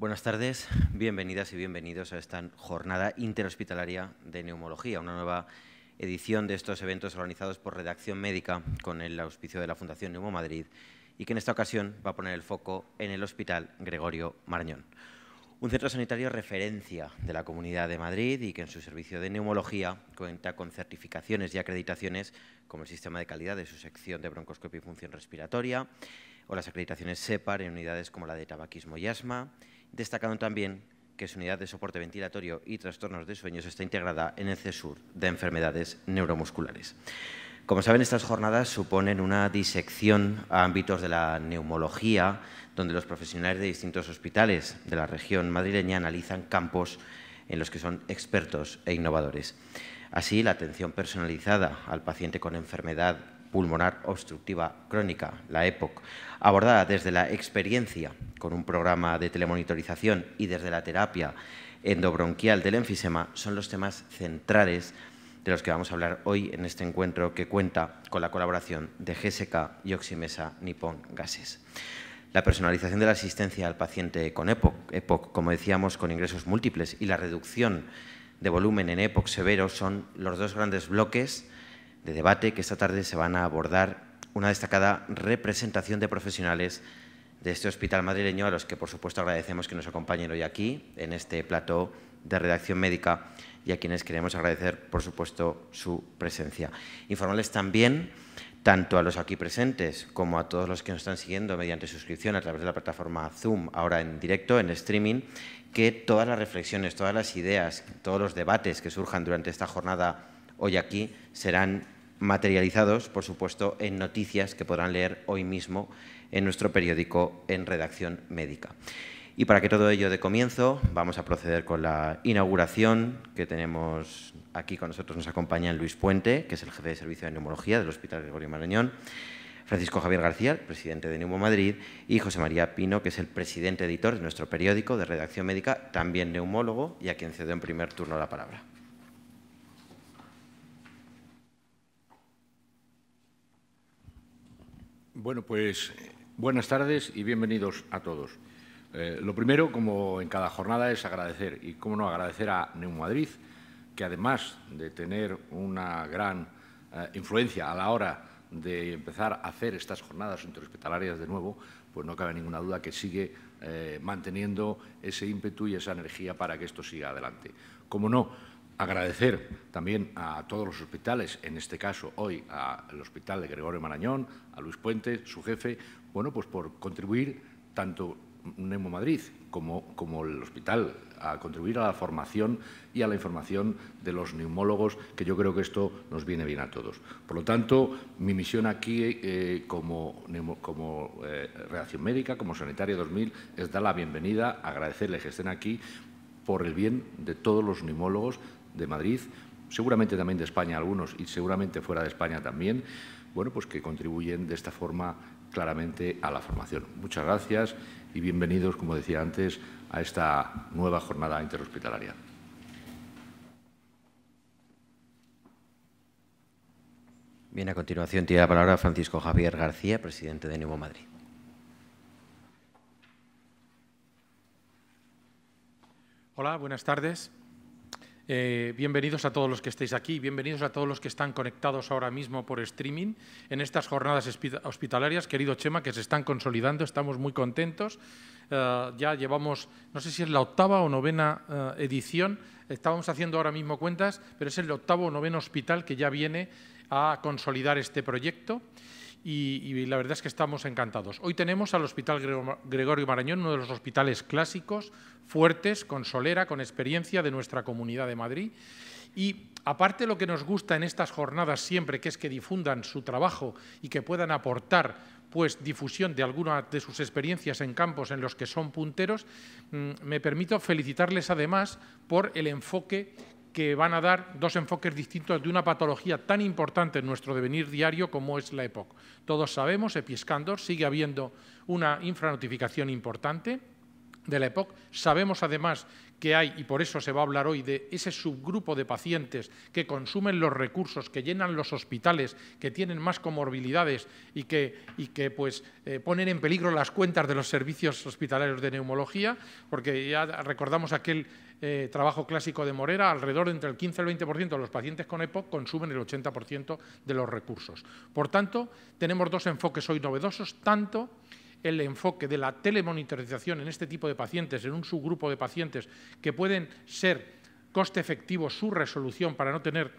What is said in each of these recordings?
Buenas tardes, bienvenidas y bienvenidos a esta jornada interhospitalaria de neumología, una nueva edición de estos eventos organizados por Redacción Médica con el auspicio de la Fundación Neumo Madrid y que en esta ocasión va a poner el foco en el Hospital Gregorio Marañón, Un centro sanitario referencia de la Comunidad de Madrid y que en su servicio de neumología cuenta con certificaciones y acreditaciones como el sistema de calidad de su sección de broncoscopia y función respiratoria o las acreditaciones SEPAR en unidades como la de tabaquismo y asma destacando también que su unidad de soporte ventilatorio y trastornos de sueños está integrada en el CESUR de enfermedades neuromusculares. Como saben, estas jornadas suponen una disección a ámbitos de la neumología, donde los profesionales de distintos hospitales de la región madrileña analizan campos en los que son expertos e innovadores. Así, la atención personalizada al paciente con enfermedad pulmonar obstructiva crónica, la EPOC, abordada desde la experiencia con un programa de telemonitorización y desde la terapia endobronquial del enfisema, son los temas centrales de los que vamos a hablar hoy en este encuentro que cuenta con la colaboración de GSK y Oximesa Nippon Gases. La personalización de la asistencia al paciente con EPOC, EPOC, como decíamos, con ingresos múltiples y la reducción de volumen en EPOC severo son los dos grandes bloques de debate que esta tarde se van a abordar una destacada representación de profesionales de este hospital madrileño, a los que por supuesto agradecemos que nos acompañen hoy aquí, en este plató de redacción médica, y a quienes queremos agradecer por supuesto su presencia. Informarles también, tanto a los aquí presentes como a todos los que nos están siguiendo mediante suscripción a través de la plataforma Zoom, ahora en directo, en streaming, que todas las reflexiones, todas las ideas, todos los debates que surjan durante esta jornada hoy aquí serán materializados, por supuesto, en noticias que podrán leer hoy mismo en nuestro periódico en redacción médica. Y para que todo ello dé comienzo, vamos a proceder con la inauguración que tenemos aquí con nosotros. Nos acompaña Luis Puente, que es el jefe de servicio de neumología del Hospital Gregorio Marañón, Francisco Javier García, presidente de Neumo Madrid, y José María Pino, que es el presidente editor de nuestro periódico de redacción médica, también neumólogo, y a quien cedo en primer turno la palabra. Bueno, pues buenas tardes y bienvenidos a todos. Eh, lo primero, como en cada jornada, es agradecer, y cómo no agradecer a Neumadrid, que además de tener una gran eh, influencia a la hora de empezar a hacer estas jornadas interhospitalarias de nuevo, pues no cabe ninguna duda que sigue eh, manteniendo ese ímpetu y esa energía para que esto siga adelante. Como no, Agradecer también a todos los hospitales, en este caso hoy al Hospital de Gregorio Marañón, a Luis Puente, su jefe, bueno, pues por contribuir tanto Nemo Madrid como, como el hospital a contribuir a la formación y a la información de los neumólogos, que yo creo que esto nos viene bien a todos. Por lo tanto, mi misión aquí eh, como, como eh, Reacción Médica, como Sanitaria 2000, es dar la bienvenida, agradecerles que estén aquí, por el bien de todos los neumólogos de Madrid, seguramente también de España algunos y seguramente fuera de España también, bueno, pues que contribuyen de esta forma claramente a la formación. Muchas gracias y bienvenidos, como decía antes, a esta nueva jornada interhospitalaria. Bien, a continuación tiene la palabra Francisco Javier García, presidente de Nuevo Madrid. Hola, buenas tardes. Eh, bienvenidos a todos los que estáis aquí, bienvenidos a todos los que están conectados ahora mismo por streaming en estas jornadas hospitalarias. Querido Chema, que se están consolidando, estamos muy contentos. Eh, ya llevamos, no sé si es la octava o novena eh, edición, estábamos haciendo ahora mismo cuentas, pero es el octavo o noveno hospital que ya viene a consolidar este proyecto y, la verdad es que estamos encantados. Hoy tenemos al Hospital Gregorio Marañón, uno de los hospitales clásicos, fuertes, con solera, con experiencia de nuestra Comunidad de Madrid. Y aparte lo que nos gusta en estas jornadas siempre, que es que difundan su trabajo y que puedan aportar pues difusión de alguna de sus experiencias en campos en los que son punteros, mm, me permito felicitarles además por el enfoque que van a dar dos enfoques distintos de una patología tan importante en nuestro devenir diario como es la EPOC. Todos sabemos, Episcandor, sigue habiendo una infranotificación importante, de la EPOC. Sabemos además que hay, y por eso se va a hablar hoy, de ese subgrupo de pacientes que consumen los recursos, que llenan los hospitales, que tienen más comorbilidades y que, pues, eh, ponen en peligro las cuentas de los servicios hospitalarios de neumología, porque ya recordamos aquel eh, trabajo clásico de Morera, alrededor de entre el 15 y el 20% de los pacientes con EPOC consumen el 80% de los recursos. Por tanto, tenemos dos enfoques hoy novedosos, tanto el enfoque de la telemonitorización en este tipo de pacientes, en un subgrupo de pacientes que pueden ser coste efectivo su resolución para no tener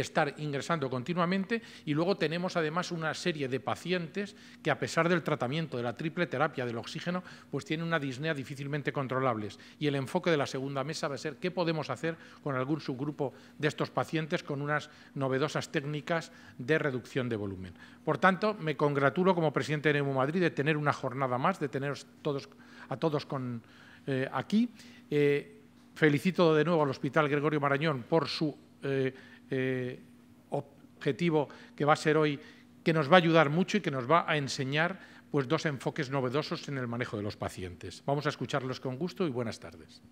estar ingresando continuamente y luego tenemos además una serie de pacientes que a pesar del tratamiento de la triple terapia del oxígeno, pues tienen una disnea difícilmente controlables. Y el enfoque de la segunda mesa va a ser qué podemos hacer con algún subgrupo de estos pacientes con unas novedosas técnicas de reducción de volumen. Por tanto, me congratulo como presidente de Nemo Madrid de tener una jornada más, de tener todos, a todos con, eh, aquí. Eh, felicito de nuevo al Hospital Gregorio Marañón por su eh, eh, objetivo que va a ser hoy, que nos va a ayudar mucho y que nos va a enseñar pues, dos enfoques novedosos en el manejo de los pacientes. Vamos a escucharlos con gusto y buenas tardes.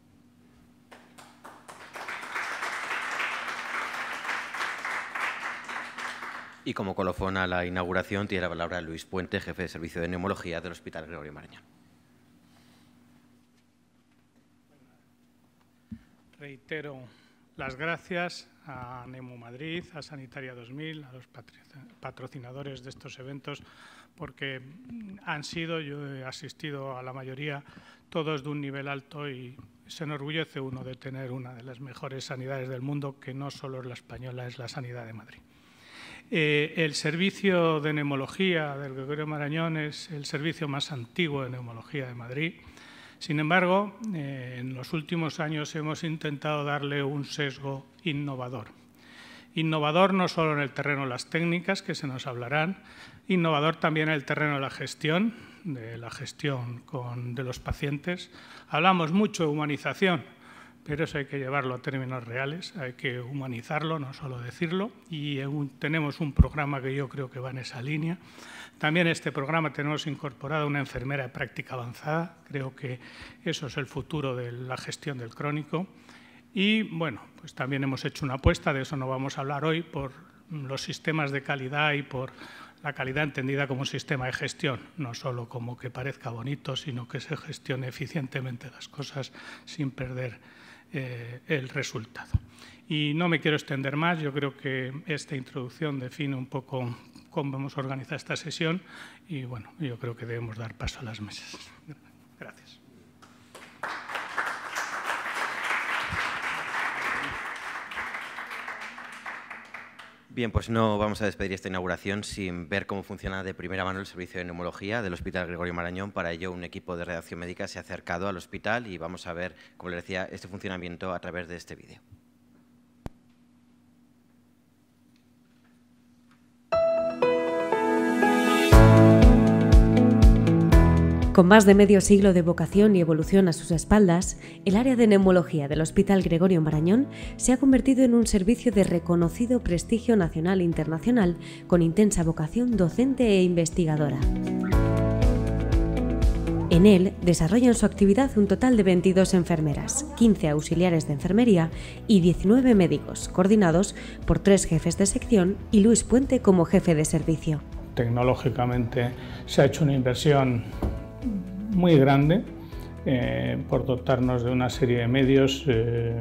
Y como colofón a la inauguración tiene la palabra Luis Puente, jefe de servicio de neumología del Hospital Gregorio Marañón. Reitero las gracias a Nemo Madrid, a Sanitaria 2000, a los patrocinadores de estos eventos, porque han sido, yo he asistido a la mayoría, todos de un nivel alto y se enorgullece uno de tener una de las mejores sanidades del mundo, que no solo es la española, es la sanidad de Madrid. Eh, el servicio de neumología del Gregorio Marañón es el servicio más antiguo de neumología de Madrid. Sin embargo, eh, en los últimos años hemos intentado darle un sesgo innovador. Innovador no solo en el terreno de las técnicas, que se nos hablarán, innovador también en el terreno de la gestión, de la gestión de los pacientes. Hablamos mucho de humanización, pero eso hay que llevarlo a términos reales, hay que humanizarlo, no solo decirlo, y tenemos un programa que yo creo que va en esa línea. También este programa tenemos incorporada una enfermera de práctica avanzada, creo que eso es el futuro de la gestión del crónico. Y bueno, pues también hemos hecho una apuesta, de eso no vamos a hablar hoy, por los sistemas de calidad y por la calidad entendida como un sistema de gestión, no solo como que parezca bonito, sino que se gestione eficientemente las cosas sin perder eh, el resultado. Y no me quiero extender más, yo creo que esta introducción define un poco cómo vamos a organizar esta sesión y bueno, yo creo que debemos dar paso a las mesas. Bien, pues no vamos a despedir esta inauguración sin ver cómo funciona de primera mano el servicio de neumología del Hospital Gregorio Marañón. Para ello, un equipo de redacción médica se ha acercado al hospital y vamos a ver, como les decía, este funcionamiento a través de este vídeo. Con más de medio siglo de vocación y evolución a sus espaldas, el área de neumología del Hospital Gregorio Marañón se ha convertido en un servicio de reconocido prestigio nacional e internacional con intensa vocación docente e investigadora. En él desarrollan su actividad un total de 22 enfermeras, 15 auxiliares de enfermería y 19 médicos, coordinados por tres jefes de sección y Luis Puente como jefe de servicio. Tecnológicamente se ha hecho una inversión muy grande eh, por dotarnos de una serie de medios. Eh,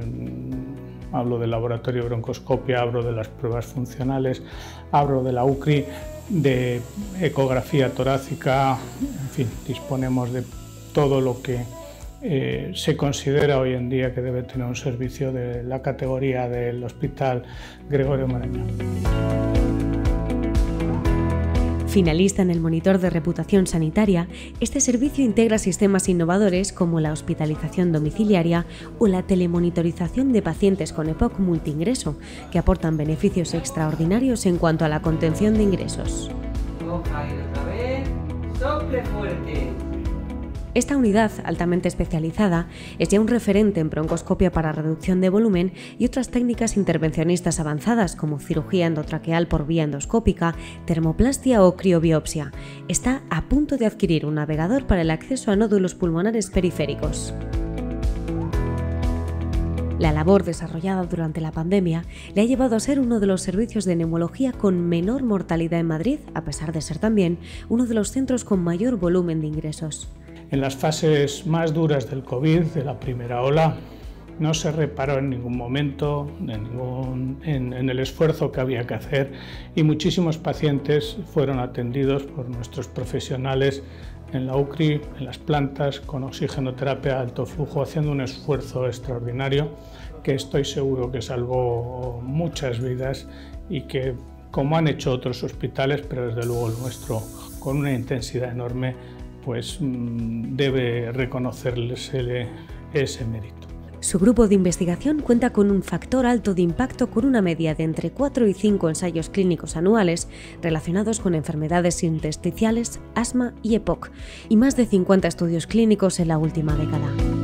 hablo del laboratorio de broncoscopia, hablo de las pruebas funcionales, hablo de la UCRI, de ecografía torácica, en fin, disponemos de todo lo que eh, se considera hoy en día que debe tener un servicio de la categoría del Hospital Gregorio Marañón. Finalista en el monitor de reputación sanitaria, este servicio integra sistemas innovadores como la hospitalización domiciliaria o la telemonitorización de pacientes con EPOC multiingreso, que aportan beneficios extraordinarios en cuanto a la contención de ingresos. fuerte. Esta unidad altamente especializada es ya un referente en broncoscopia para reducción de volumen y otras técnicas intervencionistas avanzadas como cirugía endotraqueal por vía endoscópica, termoplastia o criobiopsia. Está a punto de adquirir un navegador para el acceso a nódulos pulmonares periféricos. La labor desarrollada durante la pandemia le ha llevado a ser uno de los servicios de neumología con menor mortalidad en Madrid, a pesar de ser también uno de los centros con mayor volumen de ingresos. En las fases más duras del COVID, de la primera ola, no se reparó en ningún momento en, ningún, en, el esfuerzo que había que hacer y muchísimos pacientes fueron atendidos por nuestros profesionales en la UCRI, en las plantas, con oxigenoterapia alto flujo, haciendo un esfuerzo extraordinario que estoy seguro que salvó muchas vidas y que, como han hecho otros hospitales, pero desde luego el nuestro, con una intensidad enorme, pues mm, debe reconocerse ese mérito. Su grupo de investigación cuenta con un factor alto de impacto con una media de entre 4 y 5 ensayos clínicos anuales relacionados con enfermedades intestinales, asma y EPOC, y más de 50 estudios clínicos en la última década.